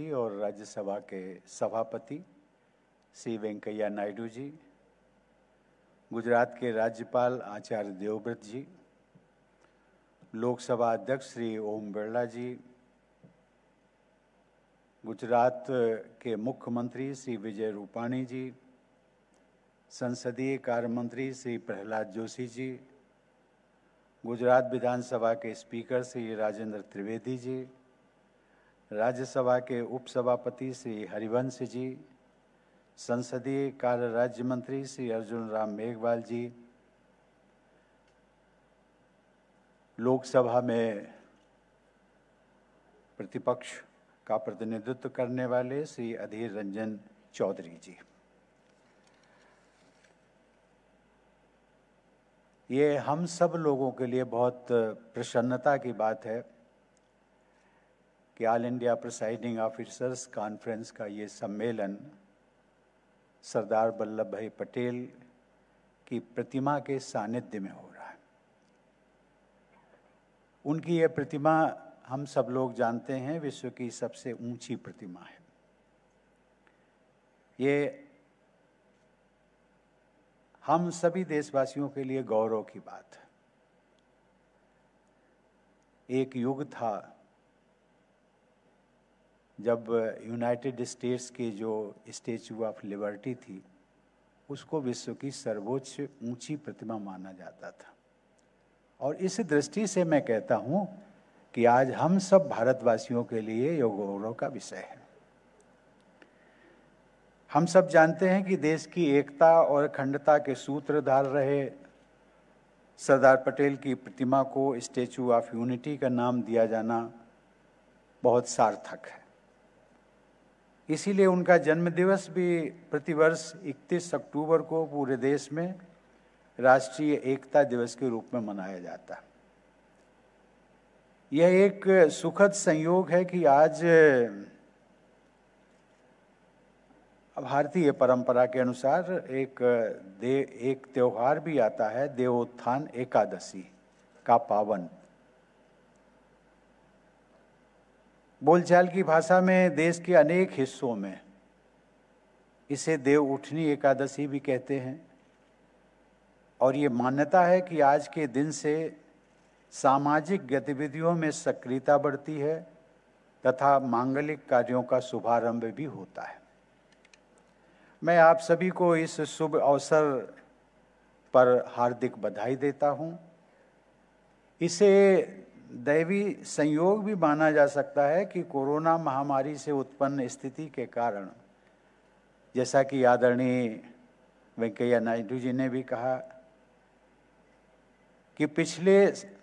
जी और राज्यसभा के सभापति श्री वेंकैया नायडू जी गुजरात के राज्यपाल आचार्य देवव्रत जी लोकसभा अध्यक्ष श्री ओम बिरला जी गुजरात के मुख्यमंत्री श्री विजय रूपाणी जी संसदीय कार्य मंत्री श्री प्रहलाद जोशी जी गुजरात विधानसभा के स्पीकर श्री राजेंद्र त्रिवेदी जी राज्यसभा के उपसभापति श्री हरिवंश जी संसदीय कार्य राज्य मंत्री श्री अर्जुन राम मेघवाल जी लोकसभा में प्रतिपक्ष का प्रतिनिधित्व करने वाले श्री अधीर रंजन चौधरी जी ये हम सब लोगों के लिए बहुत प्रसन्नता की बात है कि all India presiding officers conference का ये सम्मेलन सरदार वल्लभ भाई पटेल की प्रतिमा के सानिध्य में हो रहा है उनकी यह प्रतिमा हम सब लोग जानते हैं विश्व की सबसे ऊंची प्रतिमा है ये हम सभी देशवासियों के लिए गौरव की बात है एक युग था जब यूनाइटेड स्टेट्स की जो स्टेचू ऑफ लिबर्टी थी उसको विश्व की सर्वोच्च ऊंची प्रतिमा माना जाता था और इस दृष्टि से मैं कहता हूँ कि आज हम सब भारतवासियों के लिए योग गौरव का विषय है हम सब जानते हैं कि देश की एकता और अखंडता के सूत्रधार रहे सरदार पटेल की प्रतिमा को स्टेचू ऑफ यूनिटी का नाम दिया जाना बहुत सार्थक है इसीलिए उनका जन्मदिवस भी प्रतिवर्ष 31 अक्टूबर को पूरे देश में राष्ट्रीय एकता दिवस के रूप में मनाया जाता है यह एक सुखद संयोग है कि आज भारतीय परंपरा के अनुसार एक दे एक त्यौहार भी आता है देवोत्थान एकादशी का पावन बोलचाल की भाषा में देश के अनेक हिस्सों में इसे देव उठनी एकादशी भी कहते हैं और ये मान्यता है कि आज के दिन से सामाजिक गतिविधियों में सक्रियता बढ़ती है तथा मांगलिक कार्यों का शुभारंभ भी होता है मैं आप सभी को इस शुभ अवसर पर हार्दिक बधाई देता हूँ इसे दैवी संयोग भी माना जा सकता है कि कोरोना महामारी से उत्पन्न स्थिति के कारण जैसा कि आदरणीय वेंकैया नायडू जी ने भी कहा कि पिछले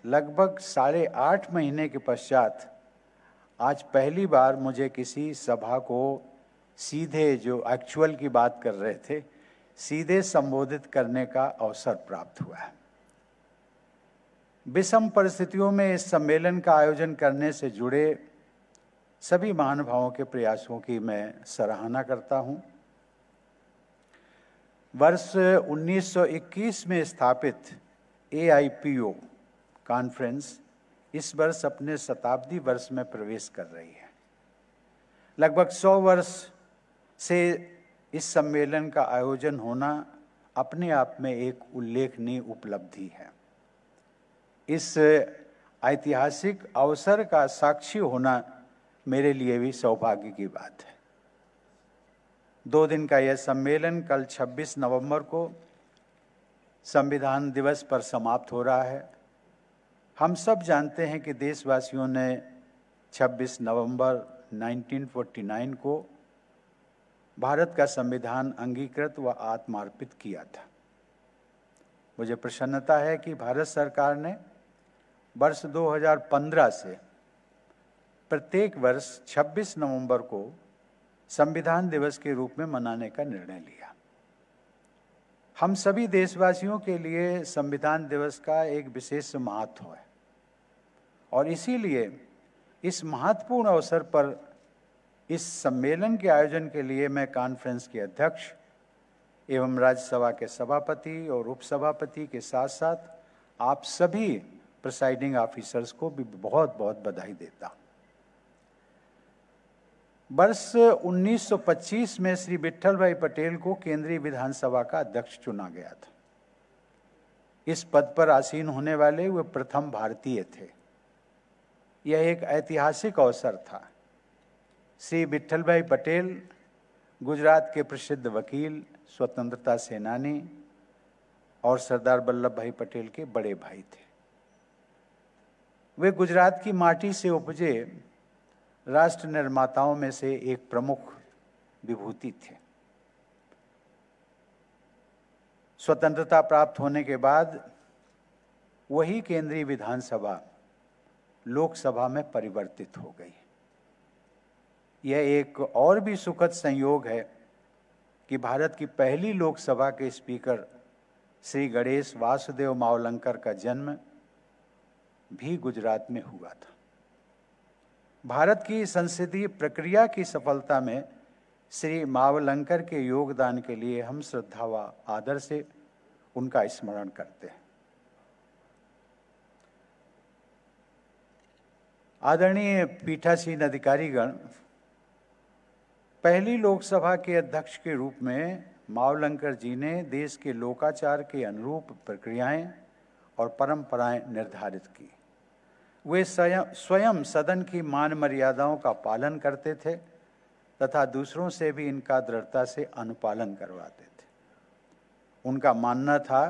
लगभग साढ़े आठ महीने के पश्चात आज पहली बार मुझे किसी सभा को सीधे जो एक्चुअल की बात कर रहे थे सीधे संबोधित करने का अवसर प्राप्त हुआ है विषम परिस्थितियों में इस सम्मेलन का आयोजन करने से जुड़े सभी महानुभावों के प्रयासों की मैं सराहना करता हूँ वर्ष 1921 में स्थापित ए कॉन्फ्रेंस इस वर्ष अपने शताब्दी वर्ष में प्रवेश कर रही है लगभग 100 वर्ष से इस सम्मेलन का आयोजन होना अपने आप में एक उल्लेखनीय उपलब्धि है इस ऐतिहासिक अवसर का साक्षी होना मेरे लिए भी सौभाग्य की बात है दो दिन का यह सम्मेलन कल 26 नवंबर को संविधान दिवस पर समाप्त हो रहा है हम सब जानते हैं कि देशवासियों ने 26 नवंबर 1949 को भारत का संविधान अंगीकृत व आत्मार्पित किया था मुझे प्रसन्नता है कि भारत सरकार ने वर्ष 2015 से प्रत्येक वर्ष 26 नवंबर को संविधान दिवस के रूप में मनाने का निर्णय लिया हम सभी देशवासियों के लिए संविधान दिवस का एक विशेष महत्व है और इसीलिए इस महत्वपूर्ण अवसर पर इस सम्मेलन के आयोजन के लिए मैं कॉन्फ्रेंस के अध्यक्ष एवं राज्यसभा के सभापति और उपसभापति के साथ साथ आप सभी प्रिसाइडिंग ऑफिसर्स को भी बहुत बहुत बधाई देता वर्ष 1925 में श्री विठल भाई पटेल को केंद्रीय विधानसभा का अध्यक्ष चुना गया था इस पद पर आसीन होने वाले वे प्रथम भारतीय थे यह एक ऐतिहासिक अवसर था श्री विठल भाई पटेल गुजरात के प्रसिद्ध वकील स्वतंत्रता सेनानी और सरदार वल्लभ भाई पटेल के बड़े भाई थे वे गुजरात की माटी से उपजे राष्ट्र निर्माताओं में से एक प्रमुख विभूति थे स्वतंत्रता प्राप्त होने के बाद वही केंद्रीय विधानसभा लोकसभा में परिवर्तित हो गई यह एक और भी सुखद संयोग है कि भारत की पहली लोकसभा के स्पीकर श्री गणेश वासुदेव मावलंकर का जन्म भी गुजरात में हुआ था भारत की संसदीय प्रक्रिया की सफलता में श्री मावलंकर के योगदान के लिए हम श्रद्धा व आदर से उनका स्मरण करते हैं आदरणीय पीठासीन अधिकारीगण पहली लोकसभा के अध्यक्ष के रूप में मावलंकर जी ने देश के लोकाचार के अनुरूप प्रक्रियाएं और परंपराएं निर्धारित की वे स्वयं सदन की मान मर्यादाओं का पालन करते थे तथा दूसरों से भी इनका दृढ़ता से अनुपालन करवाते थे उनका मानना था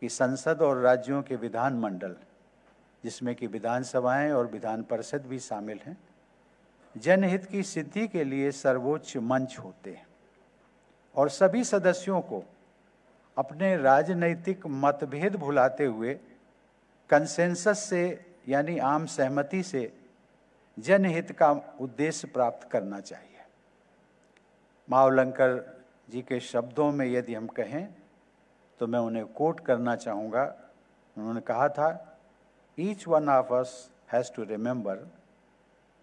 कि संसद और राज्यों के विधानमंडल जिसमें कि विधानसभाएं और विधान परिषद भी शामिल हैं जनहित की सिद्धि के लिए सर्वोच्च मंच होते हैं और सभी सदस्यों को अपने राजनैतिक मतभेद भुलाते हुए कंसेंसस से यानी आम सहमति से जनहित का उद्देश्य प्राप्त करना चाहिए मावलंकर जी के शब्दों में यदि हम कहें तो मैं उन्हें कोट करना चाहूँगा उन्होंने कहा था each one of us has to remember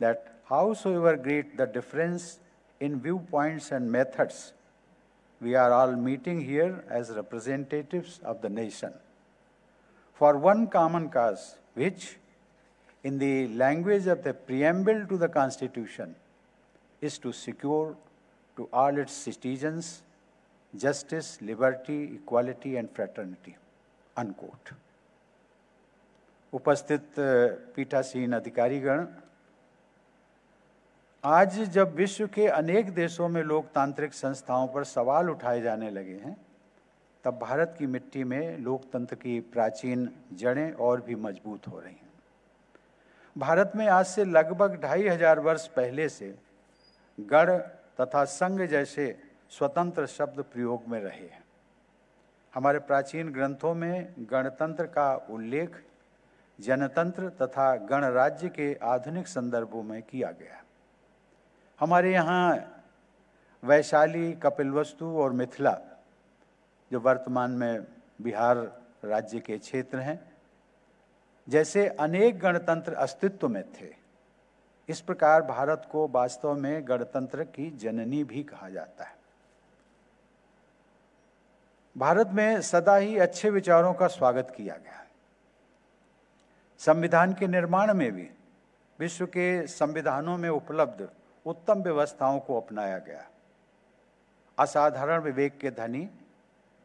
that how so ever great the difference in view points and methods we are all meeting here as representatives of the nation for one common cause which in the language of the preamble to the Constitution is to secure to all its citizens justice, liberty, equality and fraternity. Unquote. उपस्थित पीठासीन अधिकारीगण आज जब विश्व के अनेक देशों में लोकतांत्रिक संस्थाओं पर सवाल उठाए जाने लगे हैं तब भारत की मिट्टी में लोकतंत्र की प्राचीन जड़ें और भी मजबूत हो रही हैं भारत में आज से लगभग ढाई हजार वर्ष पहले से गढ़ तथा संघ जैसे स्वतंत्र शब्द प्रयोग में रहे हैं हमारे प्राचीन ग्रंथों में गणतंत्र का उल्लेख जनतंत्र तथा गणराज्य के आधुनिक संदर्भों में किया गया हमारे यहाँ वैशाली कपिलवस्तु और मिथिला जो वर्तमान में बिहार राज्य के क्षेत्र हैं जैसे अनेक गणतंत्र अस्तित्व में थे इस प्रकार भारत को वास्तव में गणतंत्र की जननी भी कहा जाता है भारत में सदा ही अच्छे विचारों का स्वागत किया गया है संविधान के निर्माण में भी विश्व के संविधानों में उपलब्ध उत्तम व्यवस्थाओं को अपनाया गया असाधारण विवेक के धनी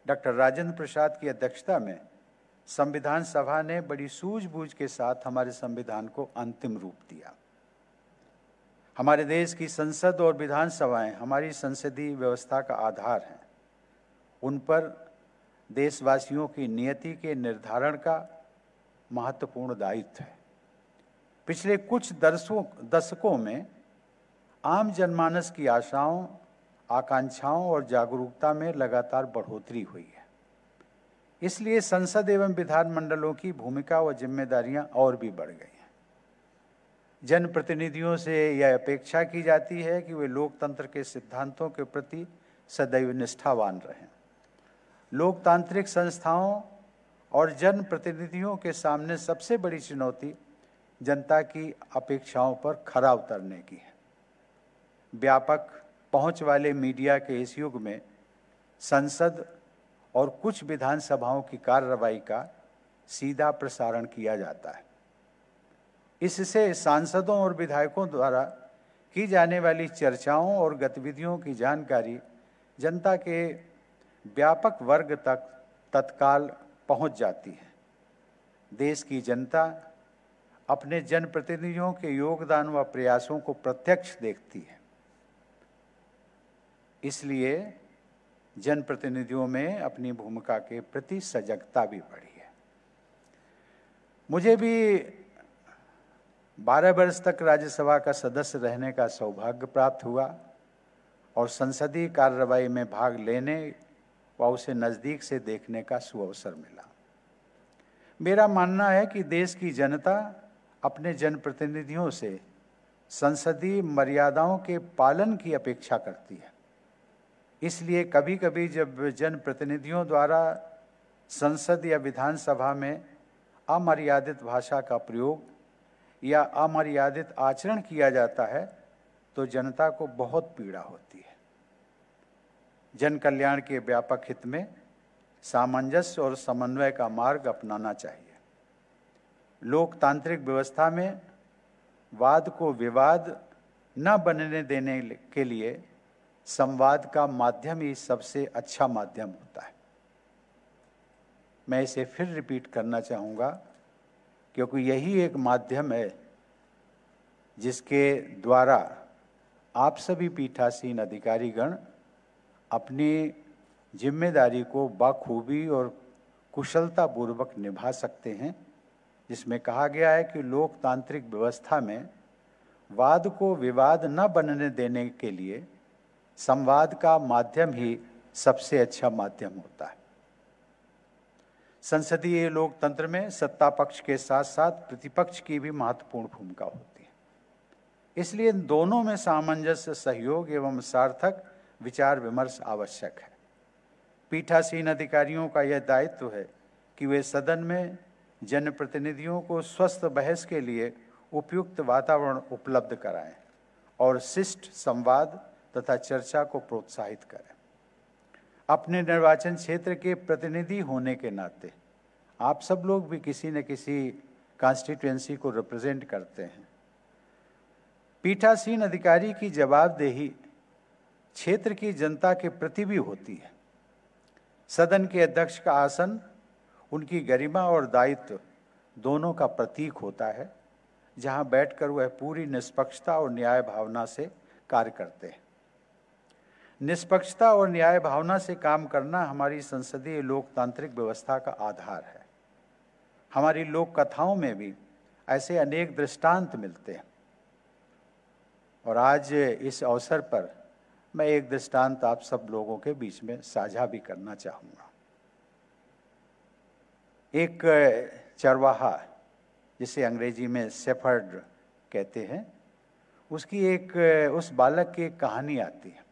डॉक्टर राजेंद्र प्रसाद की अध्यक्षता में संविधान सभा ने बड़ी सूझबूझ के साथ हमारे संविधान को अंतिम रूप दिया हमारे देश की संसद और विधानसभाएं हमारी संसदीय व्यवस्था का आधार हैं उन पर देशवासियों की नियति के निर्धारण का महत्वपूर्ण दायित्व है पिछले कुछ दर्शों दशकों में आम जनमानस की आशाओं आकांक्षाओं और जागरूकता में लगातार बढ़ोतरी हुई है इसलिए संसद एवं विधान मंडलों की भूमिका व जिम्मेदारियां और भी बढ़ गई हैं जनप्रतिनिधियों से यह अपेक्षा की जाती है कि वे लोकतंत्र के सिद्धांतों के प्रति सदैव निष्ठावान रहें लोकतांत्रिक संस्थाओं और जनप्रतिनिधियों के सामने सबसे बड़ी चुनौती जनता की अपेक्षाओं पर खरा उतरने की है व्यापक पहुंच वाले मीडिया के इस युग में संसद और कुछ विधानसभाओं की कार्रवाई का सीधा प्रसारण किया जाता है इससे सांसदों और विधायकों द्वारा की जाने वाली चर्चाओं और गतिविधियों की जानकारी जनता के व्यापक वर्ग तक तत्काल पहुंच जाती है देश की जनता अपने जनप्रतिनिधियों के योगदान व प्रयासों को प्रत्यक्ष देखती है इसलिए जनप्रतिनिधियों में अपनी भूमिका के प्रति सजगता भी बढ़ी है मुझे भी 12 वर्ष तक राज्यसभा का सदस्य रहने का सौभाग्य प्राप्त हुआ और संसदीय कार्रवाई में भाग लेने व उसे नज़दीक से देखने का सुअवसर मिला मेरा मानना है कि देश की जनता अपने जनप्रतिनिधियों से संसदीय मर्यादाओं के पालन की अपेक्षा करती है इसलिए कभी कभी जब जनप्रतिनिधियों द्वारा संसद या विधानसभा में अमर्यादित भाषा का प्रयोग या अमर्यादित आचरण किया जाता है तो जनता को बहुत पीड़ा होती है जन कल्याण के व्यापक हित में सामंजस्य और समन्वय का मार्ग अपनाना चाहिए लोकतांत्रिक व्यवस्था में वाद को विवाद न बनने देने के लिए संवाद का माध्यम ही सबसे अच्छा माध्यम होता है मैं इसे फिर रिपीट करना चाहूँगा क्योंकि यही एक माध्यम है जिसके द्वारा आप सभी पीठासीन अधिकारीगण अपनी जिम्मेदारी को बखूबी और कुशलतापूर्वक निभा सकते हैं जिसमें कहा गया है कि लोकतांत्रिक व्यवस्था में वाद को विवाद न बनने देने के लिए संवाद का माध्यम ही सबसे अच्छा माध्यम होता है संसदीय लोकतंत्र में सत्ता पक्ष के साथ साथ प्रतिपक्ष की भी महत्वपूर्ण भूमिका होती है इसलिए दोनों में सामंजस्य सहयोग एवं सार्थक विचार विमर्श आवश्यक है पीठासीन अधिकारियों का यह दायित्व है कि वे सदन में जनप्रतिनिधियों को स्वस्थ बहस के लिए उपयुक्त वातावरण उपलब्ध कराएं और शिष्ट संवाद तथा चर्चा को प्रोत्साहित करें अपने निर्वाचन क्षेत्र के प्रतिनिधि होने के नाते आप सब लोग भी किसी न किसी कॉन्स्टिट्युएंसी को रिप्रेजेंट करते हैं पीठासीन अधिकारी की जवाबदेही क्षेत्र की जनता के प्रति भी होती है सदन के अध्यक्ष का आसन उनकी गरिमा और दायित्व दोनों का प्रतीक होता है जहां बैठकर वह पूरी निष्पक्षता और न्याय भावना से कार्य करते हैं निष्पक्षता और न्याय भावना से काम करना हमारी संसदीय लोकतांत्रिक व्यवस्था का आधार है हमारी लोक कथाओं में भी ऐसे अनेक दृष्टांत मिलते हैं और आज इस अवसर पर मैं एक दृष्टांत आप सब लोगों के बीच में साझा भी करना चाहूँगा एक चरवाहा जिसे अंग्रेजी में सेफर्ड कहते हैं उसकी एक उस बालक की एक कहानी आती है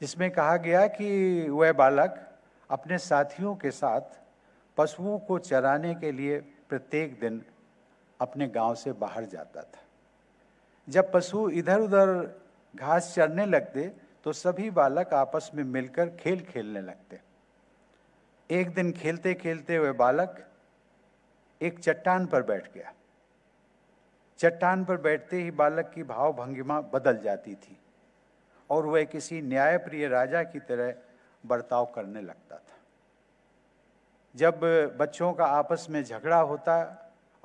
जिसमें कहा गया कि वह बालक अपने साथियों के साथ पशुओं को चराने के लिए प्रत्येक दिन अपने गांव से बाहर जाता था जब पशु इधर उधर घास चरने लगते तो सभी बालक आपस में मिलकर खेल खेलने लगते एक दिन खेलते खेलते वह बालक एक चट्टान पर बैठ गया चट्टान पर बैठते ही बालक की भाव भंगिमा बदल जाती थी और वह किसी न्यायप्रिय राजा की तरह बर्ताव करने लगता था जब बच्चों का आपस में झगड़ा होता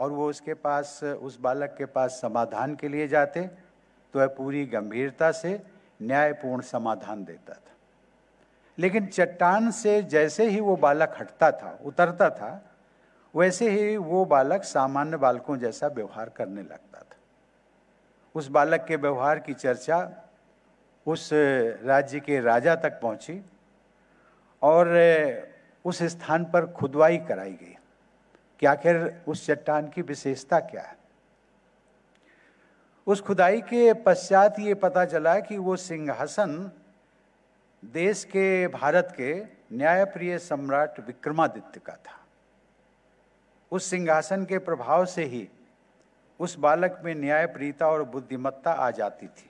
और वो उसके पास उस बालक के पास समाधान के लिए जाते तो वह पूरी गंभीरता से न्यायपूर्ण समाधान देता था लेकिन चट्टान से जैसे ही वो बालक हटता था उतरता था वैसे ही वो बालक सामान्य बालकों जैसा व्यवहार करने लगता था उस बालक के व्यवहार की चर्चा उस राज्य के राजा तक पहुंची और उस स्थान पर खुदवाई कराई गई कि आखिर उस चट्टान की विशेषता क्या है उस खुदाई के पश्चात ये पता चला कि वो सिंहासन देश के भारत के न्यायप्रिय सम्राट विक्रमादित्य का था उस सिंहासन के प्रभाव से ही उस बालक में न्यायप्रियता और बुद्धिमत्ता आ जाती थी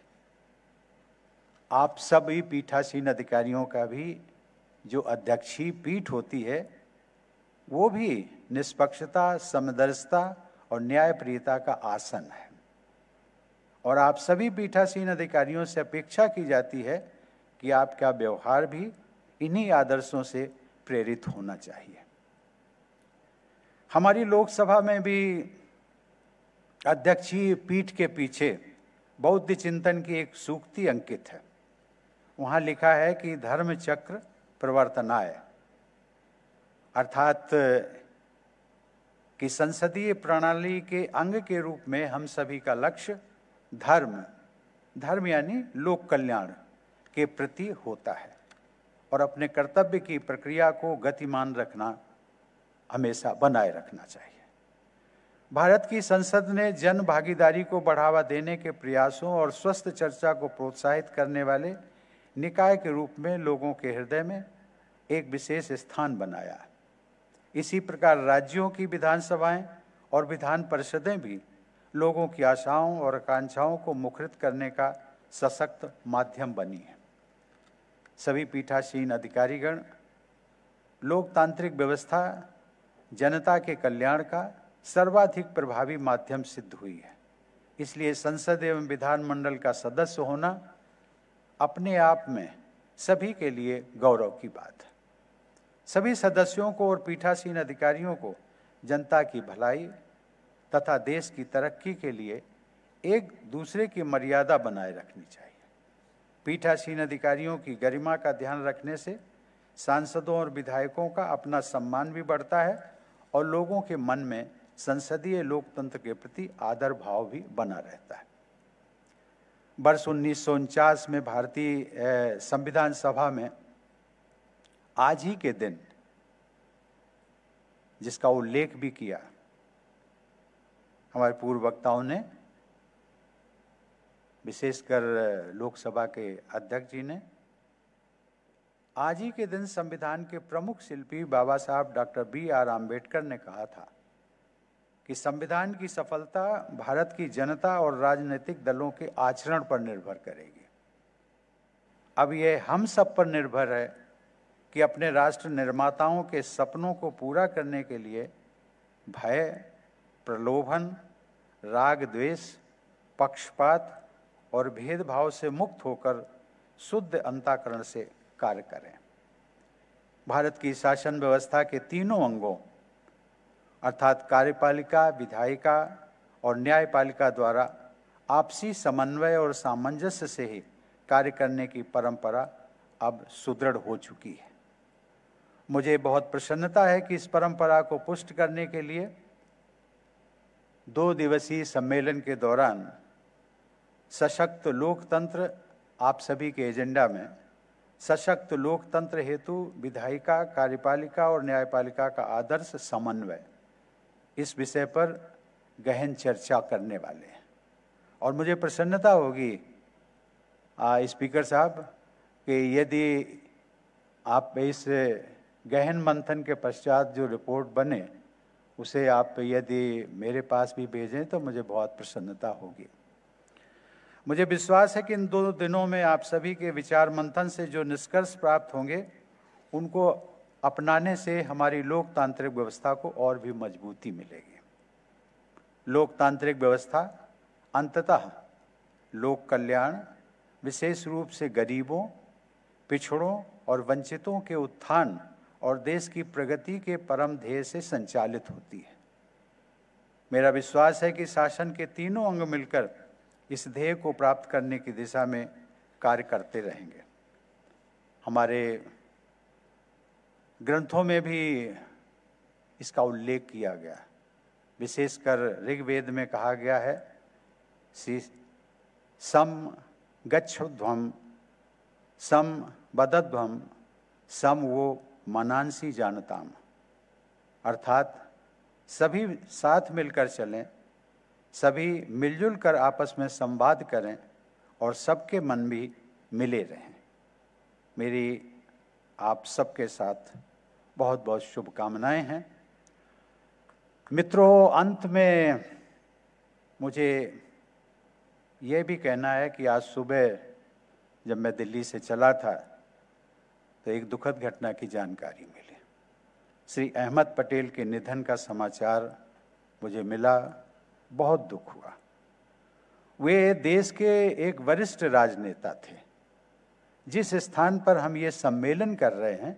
आप सभी पीठासीन अधिकारियों का भी जो अध्यक्षीय पीठ होती है वो भी निष्पक्षता समदर्शता और न्यायप्रियता का आसन है और आप सभी पीठासीन अधिकारियों से अपेक्षा की जाती है कि आपका व्यवहार भी इन्हीं आदर्शों से प्रेरित होना चाहिए हमारी लोकसभा में भी अध्यक्षीय पीठ के पीछे बौद्ध चिंतन की एक सूक्ति अंकित है वहाँ लिखा है कि धर्म चक्र प्रवर्तनाय अर्थात कि संसदीय प्रणाली के अंग के रूप में हम सभी का लक्ष्य धर्म धर्म यानी लोक कल्याण के प्रति होता है और अपने कर्तव्य की प्रक्रिया को गतिमान रखना हमेशा बनाए रखना चाहिए भारत की संसद ने जन भागीदारी को बढ़ावा देने के प्रयासों और स्वस्थ चर्चा को प्रोत्साहित करने वाले निकाय के रूप में लोगों के हृदय में एक विशेष स्थान बनाया इसी प्रकार राज्यों की विधानसभाएं और विधान परिषदें भी लोगों की आशाओं और आकांक्षाओं को मुखरित करने का सशक्त माध्यम बनी है सभी पीठासीन अधिकारीगण लोकतांत्रिक व्यवस्था जनता के कल्याण का सर्वाधिक प्रभावी माध्यम सिद्ध हुई है इसलिए संसद एवं विधानमंडल का सदस्य होना अपने आप में सभी के लिए गौरव की बात है सभी सदस्यों को और पीठासीन अधिकारियों को जनता की भलाई तथा देश की तरक्की के लिए एक दूसरे की मर्यादा बनाए रखनी चाहिए पीठासीन अधिकारियों की गरिमा का ध्यान रखने से सांसदों और विधायकों का अपना सम्मान भी बढ़ता है और लोगों के मन में संसदीय लोकतंत्र के प्रति आदर भाव भी बना रहता है वर्ष उन्नीस में भारतीय संविधान सभा में आज ही के दिन जिसका उल्लेख भी किया हमारे पूर्व वक्ताओं ने विशेषकर लोकसभा के अध्यक्ष जी ने आज ही के दिन संविधान के प्रमुख शिल्पी बाबा साहब डॉक्टर बी आर आम्बेडकर ने कहा था कि संविधान की सफलता भारत की जनता और राजनीतिक दलों के आचरण पर निर्भर करेगी अब यह हम सब पर निर्भर है कि अपने राष्ट्र निर्माताओं के सपनों को पूरा करने के लिए भय प्रलोभन राग द्वेष पक्षपात और भेदभाव से मुक्त होकर शुद्ध अंताकरण से कार्य करें भारत की शासन व्यवस्था के तीनों अंगों अर्थात कार्यपालिका विधायिका और न्यायपालिका द्वारा आपसी समन्वय और सामंजस्य से ही कार्य करने की परंपरा अब सुदृढ़ हो चुकी है मुझे बहुत प्रसन्नता है कि इस परंपरा को पुष्ट करने के लिए दो दिवसीय सम्मेलन के दौरान सशक्त लोकतंत्र आप सभी के एजेंडा में सशक्त लोकतंत्र हेतु विधायिका कार्यपालिका और न्यायपालिका का आदर्श समन्वय इस विषय पर गहन चर्चा करने वाले हैं और मुझे प्रसन्नता होगी स्पीकर साहब कि यदि आप इस गहन मंथन के पश्चात जो रिपोर्ट बने उसे आप यदि मेरे पास भी भेजें तो मुझे बहुत प्रसन्नता होगी मुझे विश्वास है कि इन दो दिनों में आप सभी के विचार मंथन से जो निष्कर्ष प्राप्त होंगे उनको अपनाने से हमारी लोकतांत्रिक व्यवस्था को और भी मजबूती मिलेगी लोकतांत्रिक व्यवस्था अंततः लोक कल्याण विशेष रूप से गरीबों पिछड़ों और वंचितों के उत्थान और देश की प्रगति के परम ध्येय से संचालित होती है मेरा विश्वास है कि शासन के तीनों अंग मिलकर इस ध्येय को प्राप्त करने की दिशा में कार्य करते रहेंगे हमारे ग्रंथों में भी इसका उल्लेख किया गया विशेषकर ऋग्वेद में कहा गया है श्री सम गच्छध्वम सम बदध्वम सम वो मनांसी जानताम अर्थात सभी साथ मिलकर चलें सभी मिलजुल कर आपस में संवाद करें और सबके मन भी मिले रहें मेरी आप सबके साथ बहुत बहुत शुभकामनाएं हैं मित्रों अंत में मुझे ये भी कहना है कि आज सुबह जब मैं दिल्ली से चला था तो एक दुखद घटना की जानकारी मिली श्री अहमद पटेल के निधन का समाचार मुझे मिला बहुत दुख हुआ वे देश के एक वरिष्ठ राजनेता थे जिस स्थान पर हम ये सम्मेलन कर रहे हैं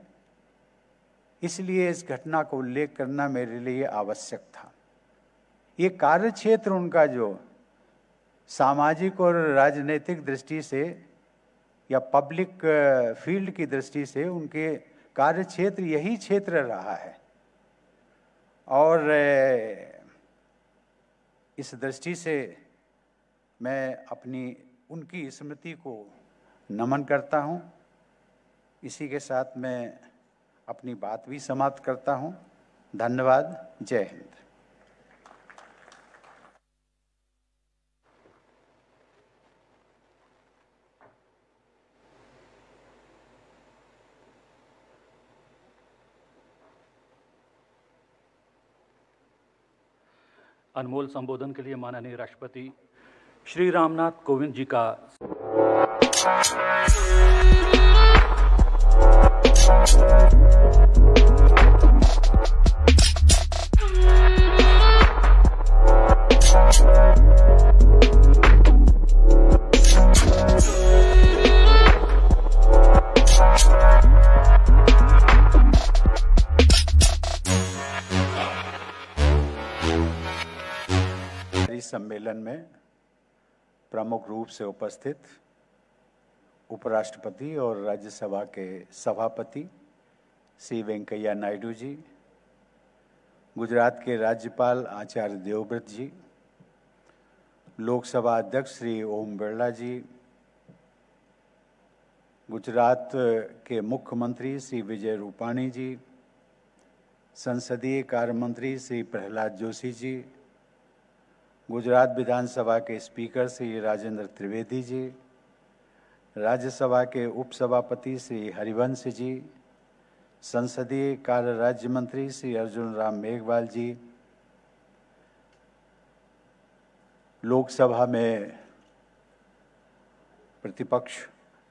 इसलिए इस घटना को उल्लेख करना मेरे लिए आवश्यक था ये कार्य क्षेत्र उनका जो सामाजिक और राजनीतिक दृष्टि से या पब्लिक फील्ड की दृष्टि से उनके कार्य क्षेत्र यही क्षेत्र रहा है और इस दृष्टि से मैं अपनी उनकी स्मृति को नमन करता हूं इसी के साथ मैं अपनी बात भी समाप्त करता हूं धन्यवाद जय हिंद अनमोल संबोधन के लिए माननीय राष्ट्रपति श्री रामनाथ कोविंद जी का सम्मेलन में प्रमुख रूप से उपस्थित उपराष्ट्रपति और राज्यसभा के सभापति श्री वेंकैया नायडू जी गुजरात के राज्यपाल आचार्य देवव्रत जी लोकसभा अध्यक्ष श्री ओम बिरला जी गुजरात के मुख्यमंत्री श्री विजय रूपाणी जी संसदीय कार्य मंत्री श्री प्रहलाद जोशी जी गुजरात विधानसभा के स्पीकर श्री राजेंद्र त्रिवेदी जी राज्यसभा के उपसभापति श्री हरिवंश जी संसदीय कार्य राज्य मंत्री श्री अर्जुन राम मेघवाल जी लोकसभा में प्रतिपक्ष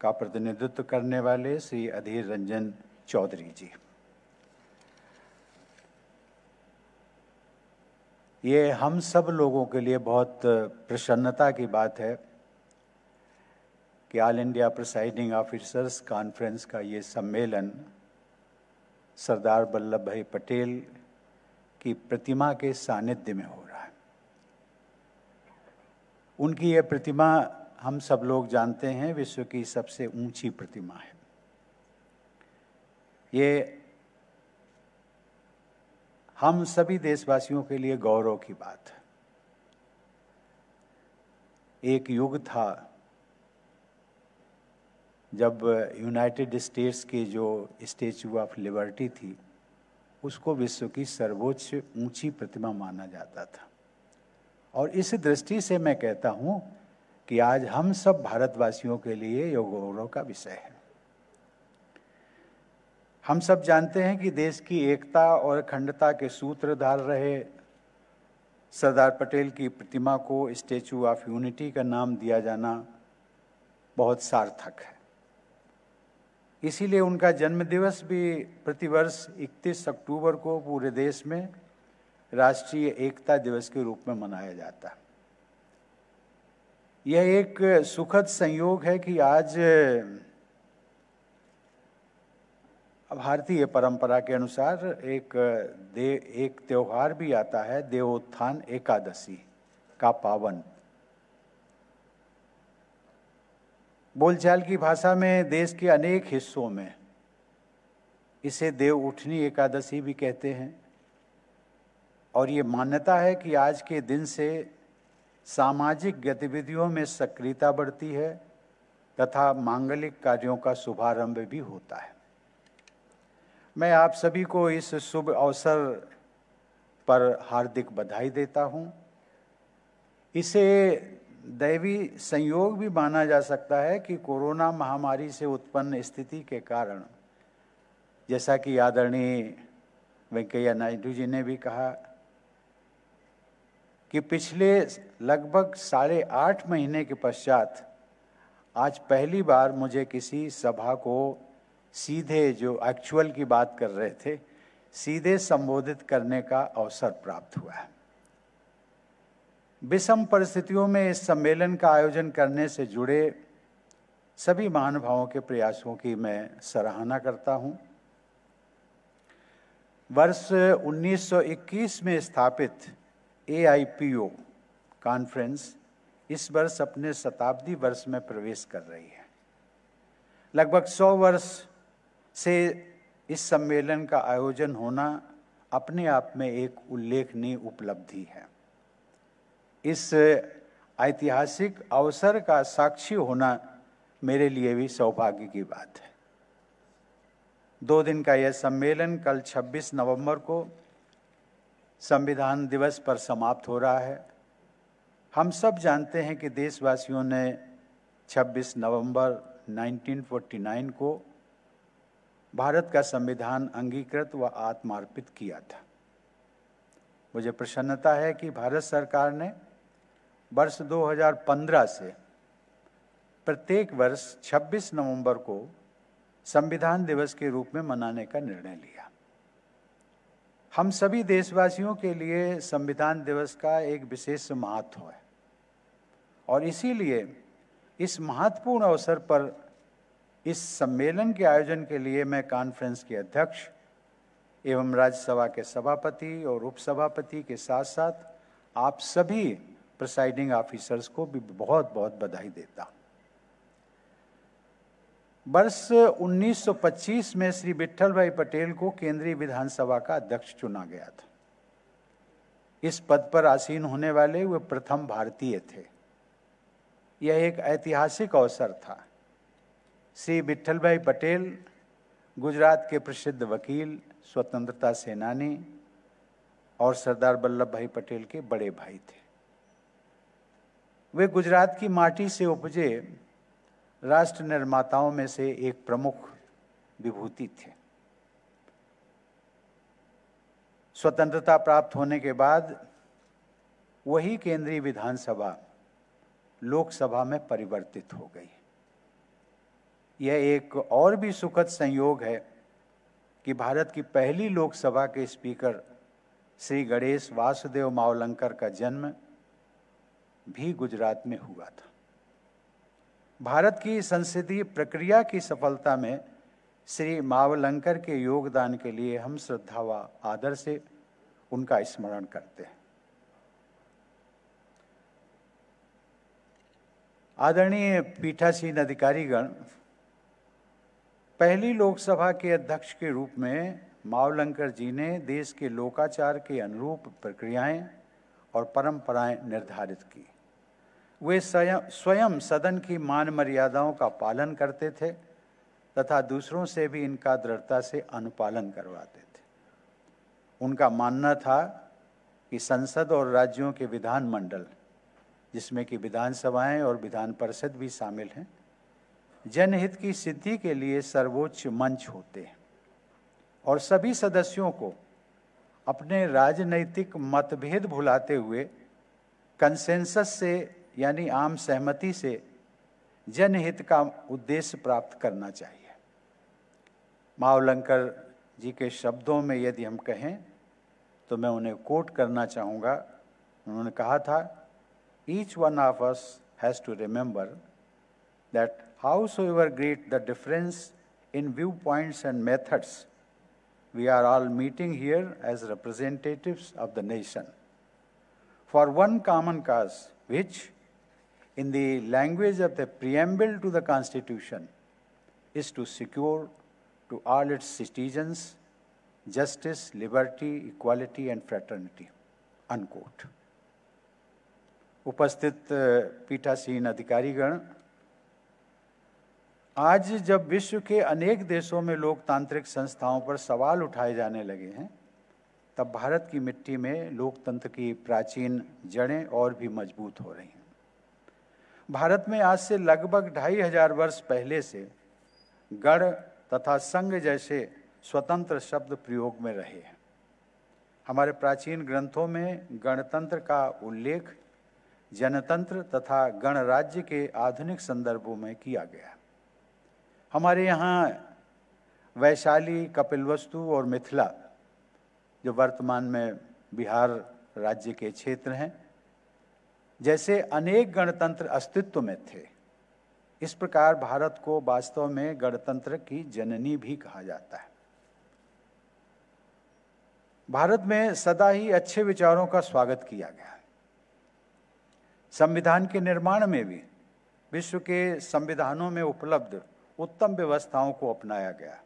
का प्रतिनिधित्व करने वाले श्री अधीर रंजन चौधरी जी ये हम सब लोगों के लिए बहुत प्रसन्नता की बात है कि all India presiding officers conference का ये सम्मेलन सरदार वल्लभ भाई पटेल की प्रतिमा के सानिध्य में हो रहा है उनकी यह प्रतिमा हम सब लोग जानते हैं विश्व की सबसे ऊंची प्रतिमा है ये हम सभी देशवासियों के लिए गौरव की बात है एक युग था जब यूनाइटेड स्टेट्स की जो स्टेचू ऑफ लिबर्टी थी उसको विश्व की सर्वोच्च ऊंची प्रतिमा माना जाता था और इस दृष्टि से मैं कहता हूँ कि आज हम सब भारतवासियों के लिए यह गौरव का विषय है हम सब जानते हैं कि देश की एकता और अखंडता के सूत्रधार रहे सरदार पटेल की प्रतिमा को स्टेचू ऑफ यूनिटी का नाम दिया जाना बहुत सार्थक है इसीलिए उनका जन्मदिवस भी प्रतिवर्ष 31 अक्टूबर को पूरे देश में राष्ट्रीय एकता दिवस के रूप में मनाया जाता है यह एक सुखद संयोग है कि आज भारतीय परंपरा के अनुसार एक दे एक त्यौहार भी आता है देवोत्थान एकादशी का पावन बोलचाल की भाषा में देश के अनेक हिस्सों में इसे देव उठनी एकादशी भी कहते हैं और ये मान्यता है कि आज के दिन से सामाजिक गतिविधियों में सक्रियता बढ़ती है तथा मांगलिक कार्यों का शुभारंभ भी होता है मैं आप सभी को इस शुभ अवसर पर हार्दिक बधाई देता हूँ इसे दैवी संयोग भी माना जा सकता है कि कोरोना महामारी से उत्पन्न स्थिति के कारण जैसा कि आदरणीय वेंकैया नायडू जी ने भी कहा कि पिछले लगभग साढ़े आठ महीने के पश्चात आज पहली बार मुझे किसी सभा को सीधे जो एक्चुअल की बात कर रहे थे सीधे संबोधित करने का अवसर प्राप्त हुआ है विषम परिस्थितियों में इस सम्मेलन का आयोजन करने से जुड़े सभी महानुभावों के प्रयासों की मैं सराहना करता हूं। वर्ष 1921 में स्थापित ए कॉन्फ्रेंस इस वर्ष अपने शताब्दी वर्ष में प्रवेश कर रही है लगभग 100 वर्ष से इस सम्मेलन का आयोजन होना अपने आप में एक उल्लेखनीय उपलब्धि है इस ऐतिहासिक अवसर का साक्षी होना मेरे लिए भी सौभाग्य की बात है दो दिन का यह सम्मेलन कल 26 नवंबर को संविधान दिवस पर समाप्त हो रहा है हम सब जानते हैं कि देशवासियों ने 26 नवंबर 1949 को भारत का संविधान अंगीकृत व आत्मार्पित किया था मुझे प्रसन्नता है कि भारत सरकार ने वर्ष 2015 से प्रत्येक वर्ष 26 नवंबर को संविधान दिवस के रूप में मनाने का निर्णय लिया हम सभी देशवासियों के लिए संविधान दिवस का एक विशेष महत्व है और इसीलिए इस महत्वपूर्ण अवसर पर इस सम्मेलन के आयोजन के लिए मैं कॉन्फ्रेंस के अध्यक्ष एवं राज्यसभा के सभापति और उपसभापति के साथ साथ आप सभी प्रिसाइडिंग ऑफिसर्स को भी बहुत बहुत बधाई देता वर्ष 1925 में श्री विठल भाई पटेल को केंद्रीय विधानसभा का अध्यक्ष चुना गया था इस पद पर आसीन होने वाले वे प्रथम भारतीय थे यह एक ऐतिहासिक अवसर था श्री विठल भाई पटेल गुजरात के प्रसिद्ध वकील स्वतंत्रता सेनानी और सरदार वल्लभ भाई पटेल के बड़े भाई थे वे गुजरात की माटी से उपजे राष्ट्र निर्माताओं में से एक प्रमुख विभूति थे स्वतंत्रता प्राप्त होने के बाद वही केंद्रीय विधानसभा लोकसभा में परिवर्तित हो गई यह एक और भी सुखद संयोग है कि भारत की पहली लोकसभा के स्पीकर श्री गणेश वासुदेव मावलंकर का जन्म भी गुजरात में हुआ था भारत की संसदीय प्रक्रिया की सफलता में श्री मावलंकर के योगदान के लिए हम श्रद्धा व आदर से उनका स्मरण करते हैं आदरणीय पीठासीन अधिकारीगण पहली लोकसभा के अध्यक्ष के रूप में मावलंकर जी ने देश के लोकाचार के अनुरूप प्रक्रियाएं और परंपराएं निर्धारित की वे स्वयं सदन की मान मर्यादाओं का पालन करते थे तथा दूसरों से भी इनका दृढ़ता से अनुपालन करवाते थे उनका मानना था कि संसद और राज्यों के विधानमंडल जिसमें कि विधानसभाएं और विधान परिषद भी शामिल हैं जनहित की सिद्धि के लिए सर्वोच्च मंच होते हैं और सभी सदस्यों को अपने राजनैतिक मतभेद भुलाते हुए कंसेंसस से यानी आम सहमति से जनहित का उद्देश्य प्राप्त करना चाहिए मावलंकर जी के शब्दों में यदि हम कहें तो मैं उन्हें कोट करना चाहूँगा उन्होंने कहा था each one of us has to remember that how so ever great the difference in view points and methods we are all meeting here as representatives of the nation for one common cause which in the language of the preamble to the Constitution is to secure to all its citizens justice, liberty, equality and fraternity. Unquote. उपस्थित पीठासीन अधिकारीगण आज जब विश्व के अनेक देशों में लोकतांत्रिक संस्थाओं पर सवाल उठाए जाने लगे हैं तब भारत की मिट्टी में लोकतंत्र की प्राचीन जड़ें और भी मजबूत हो रही हैं भारत में आज से लगभग ढाई हजार वर्ष पहले से गढ़ तथा संघ जैसे स्वतंत्र शब्द प्रयोग में रहे हैं हमारे प्राचीन ग्रंथों में गणतंत्र का उल्लेख जनतंत्र तथा गणराज्य के आधुनिक संदर्भों में किया गया हमारे यहाँ वैशाली कपिलवस्तु और मिथिला जो वर्तमान में बिहार राज्य के क्षेत्र हैं जैसे अनेक गणतंत्र अस्तित्व में थे इस प्रकार भारत को वास्तव में गणतंत्र की जननी भी कहा जाता है भारत में सदा ही अच्छे विचारों का स्वागत किया गया संविधान के निर्माण में भी विश्व के संविधानों में उपलब्ध उत्तम व्यवस्थाओं को अपनाया गया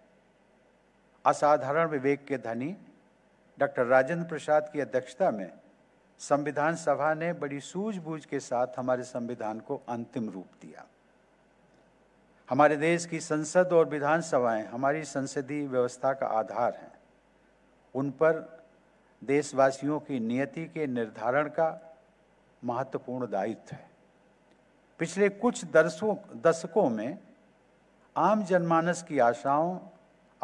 असाधारण विवेक के धनी डॉक्टर राजेंद्र प्रसाद की अध्यक्षता में संविधान सभा ने बड़ी सूझबूझ के साथ हमारे संविधान को अंतिम रूप दिया हमारे देश की संसद और विधानसभाएं हमारी संसदीय व्यवस्था का आधार हैं उन पर देशवासियों की नियति के निर्धारण का महत्वपूर्ण दायित्व है पिछले कुछ दर्शों दशकों में आम जनमानस की आशाओं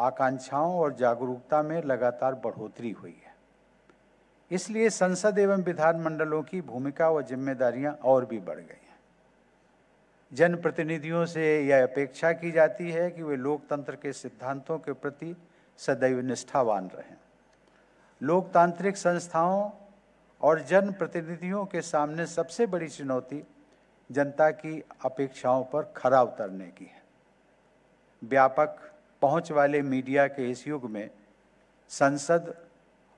आकांक्षाओं और जागरूकता में लगातार बढ़ोतरी हुई है इसलिए संसद एवं विधानमंडलों की भूमिका व जिम्मेदारियां और भी बढ़ गई हैं जनप्रतिनिधियों से यह अपेक्षा की जाती है कि वे लोकतंत्र के सिद्धांतों के प्रति सदैव निष्ठावान रहें लोकतांत्रिक संस्थाओं और जनप्रतिनिधियों के सामने सबसे बड़ी चुनौती जनता की अपेक्षाओं पर खरा उतरने की है व्यापक पहुंच वाले मीडिया के इस युग में संसद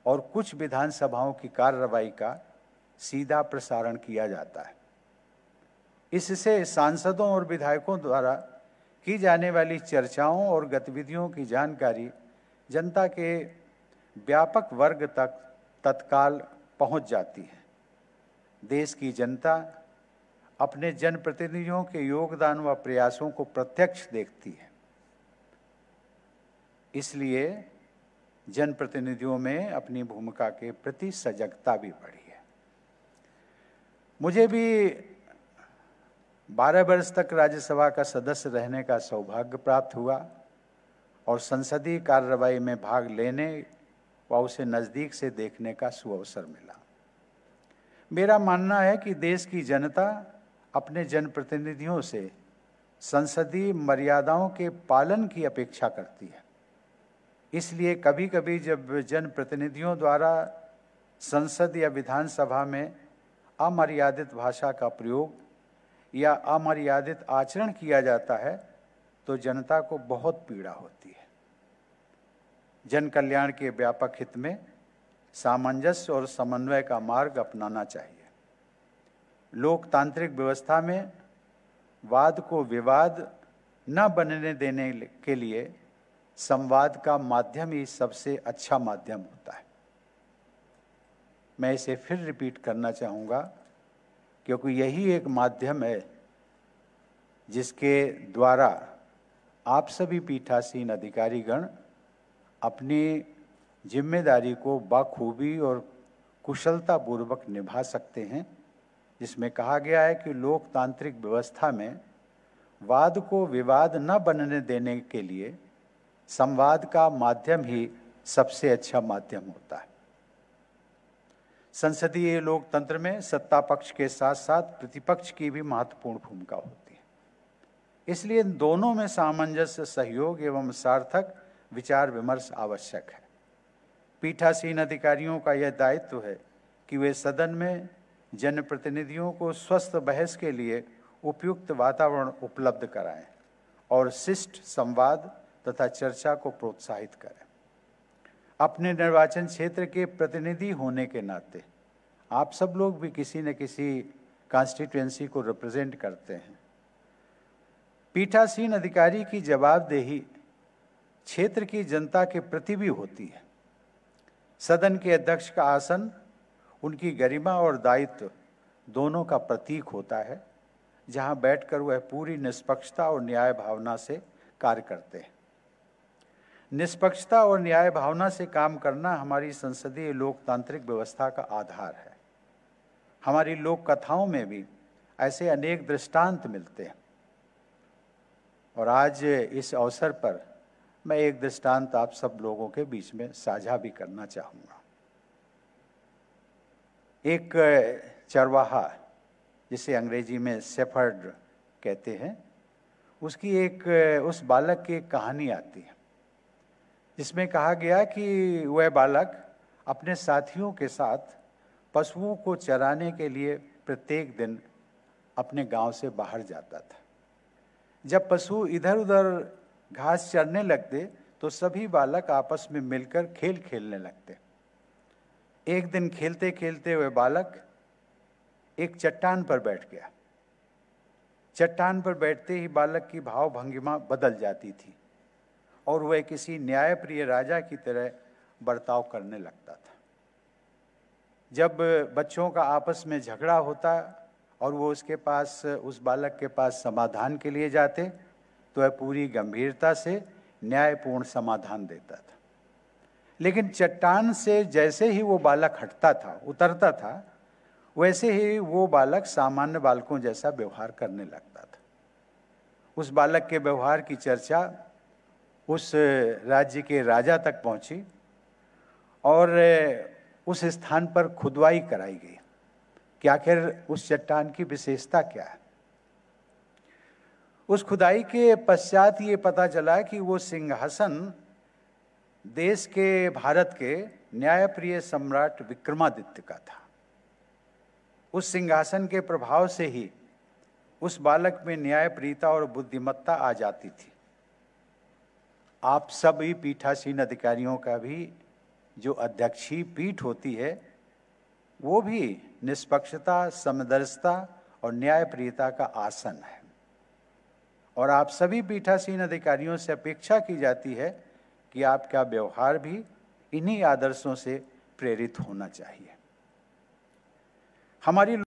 और कुछ विधानसभाओं की कार्रवाई का सीधा प्रसारण किया जाता है इससे सांसदों और विधायकों द्वारा की जाने वाली चर्चाओं और गतिविधियों की जानकारी जनता के व्यापक वर्ग तक तत्काल पहुंच जाती है देश की जनता अपने जनप्रतिनिधियों के योगदान व प्रयासों को प्रत्यक्ष देखती है इसलिए जनप्रतिनिधियों में अपनी भूमिका के प्रति सजगता भी बढ़ी है मुझे भी 12 वर्ष तक राज्यसभा का सदस्य रहने का सौभाग्य प्राप्त हुआ और संसदीय कार्रवाई में भाग लेने व उसे नज़दीक से देखने का सुअवसर मिला मेरा मानना है कि देश की जनता अपने जनप्रतिनिधियों से संसदीय मर्यादाओं के पालन की अपेक्षा करती है इसलिए कभी कभी जब जनप्रतिनिधियों द्वारा संसद या विधानसभा में अमर्यादित भाषा का प्रयोग या अमर्यादित आचरण किया जाता है तो जनता को बहुत पीड़ा होती है जन कल्याण के व्यापक हित में सामंजस्य और समन्वय का मार्ग अपनाना चाहिए लोकतांत्रिक व्यवस्था में वाद को विवाद न बनने देने के लिए संवाद का माध्यम ही सबसे अच्छा माध्यम होता है मैं इसे फिर रिपीट करना चाहूँगा क्योंकि यही एक माध्यम है जिसके द्वारा आप सभी पीठासीन अधिकारीगण अपनी जिम्मेदारी को बखूबी और कुशलतापूर्वक निभा सकते हैं जिसमें कहा गया है कि लोकतांत्रिक व्यवस्था में वाद को विवाद न बनने देने के लिए संवाद का माध्यम ही सबसे अच्छा माध्यम होता है संसदीय लोकतंत्र में सत्ता पक्ष के साथ साथ प्रतिपक्ष की भी महत्वपूर्ण भूमिका होती है इसलिए इन दोनों में सामंजस्य सहयोग एवं सार्थक विचार विमर्श आवश्यक है पीठासीन अधिकारियों का यह दायित्व है कि वे सदन में जनप्रतिनिधियों को स्वस्थ बहस के लिए उपयुक्त वातावरण उपलब्ध कराएं और शिष्ट संवाद तथा चर्चा को प्रोत्साहित करें अपने निर्वाचन क्षेत्र के प्रतिनिधि होने के नाते आप सब लोग भी किसी न किसी कॉन्स्टिट्युएंसी को रिप्रेजेंट करते हैं पीठासीन अधिकारी की जवाबदेही क्षेत्र की जनता के प्रति भी होती है सदन के अध्यक्ष का आसन उनकी गरिमा और दायित्व दोनों का प्रतीक होता है जहां बैठकर वह पूरी निष्पक्षता और न्याय भावना से कार्य करते हैं निष्पक्षता और न्याय भावना से काम करना हमारी संसदीय लोकतांत्रिक व्यवस्था का आधार है हमारी लोक कथाओं में भी ऐसे अनेक दृष्टांत मिलते हैं और आज इस अवसर पर मैं एक दृष्टांत आप सब लोगों के बीच में साझा भी करना चाहूँगा एक चरवाहा जिसे अंग्रेजी में सेफर्ड कहते हैं उसकी एक उस बालक की एक कहानी आती है जिसमें कहा गया कि वह बालक अपने साथियों के साथ पशुओं को चराने के लिए प्रत्येक दिन अपने गांव से बाहर जाता था जब पशु इधर उधर घास चरने लगते तो सभी बालक आपस में मिलकर खेल खेलने लगते एक दिन खेलते खेलते वह बालक एक चट्टान पर बैठ गया चट्टान पर बैठते ही बालक की भाव भंगिमा बदल जाती थी और वह किसी न्यायप्रिय राजा की तरह बर्ताव करने लगता था जब बच्चों का आपस में झगड़ा होता और वो उसके पास उस बालक के पास समाधान के लिए जाते तो वह पूरी गंभीरता से न्यायपूर्ण समाधान देता था लेकिन चट्टान से जैसे ही वो बालक हटता था उतरता था वैसे ही वो बालक सामान्य बालकों जैसा व्यवहार करने लगता था उस बालक के व्यवहार की चर्चा उस राज्य के राजा तक पहुंची और उस स्थान पर खुदवाई कराई गई कि आखिर उस चट्टान की विशेषता क्या है उस खुदाई के पश्चात ये पता चला कि वो सिंहासन देश के भारत के न्यायप्रिय सम्राट विक्रमादित्य का था उस सिंहासन के प्रभाव से ही उस बालक में न्यायप्रियता और बुद्धिमत्ता आ जाती थी आप सभी पीठासीन अधिकारियों का भी जो अध्यक्षी पीठ होती है वो भी निष्पक्षता समदर्शता और न्यायप्रियता का आसन है और आप सभी पीठासीन अधिकारियों से अपेक्षा की जाती है कि आपका व्यवहार भी इन्हीं आदर्शों से प्रेरित होना चाहिए हमारी